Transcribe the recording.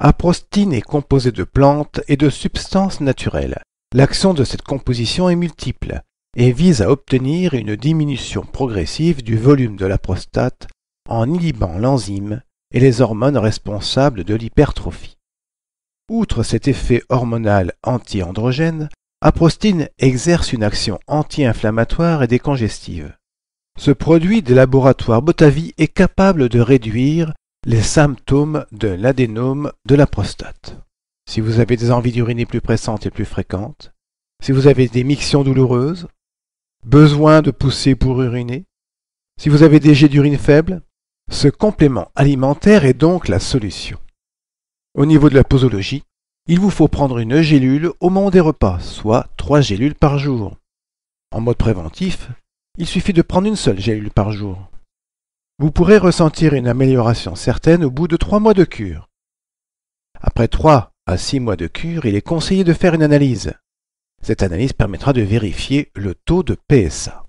Aprostine est composée de plantes et de substances naturelles. L'action de cette composition est multiple et vise à obtenir une diminution progressive du volume de la prostate en inhibant l'enzyme et les hormones responsables de l'hypertrophie. Outre cet effet hormonal anti-androgène, aprostine exerce une action anti-inflammatoire et décongestive. Ce produit des laboratoires Botavi est capable de réduire les symptômes de l'adénome de la prostate. Si vous avez des envies d'uriner plus pressantes et plus fréquentes, si vous avez des mictions douloureuses, besoin de pousser pour uriner, si vous avez des jets d'urine faibles, ce complément alimentaire est donc la solution. Au niveau de la posologie, il vous faut prendre une gélule au moment des repas, soit 3 gélules par jour. En mode préventif, il suffit de prendre une seule gélule par jour. Vous pourrez ressentir une amélioration certaine au bout de trois mois de cure. Après trois à six mois de cure, il est conseillé de faire une analyse. Cette analyse permettra de vérifier le taux de PSA.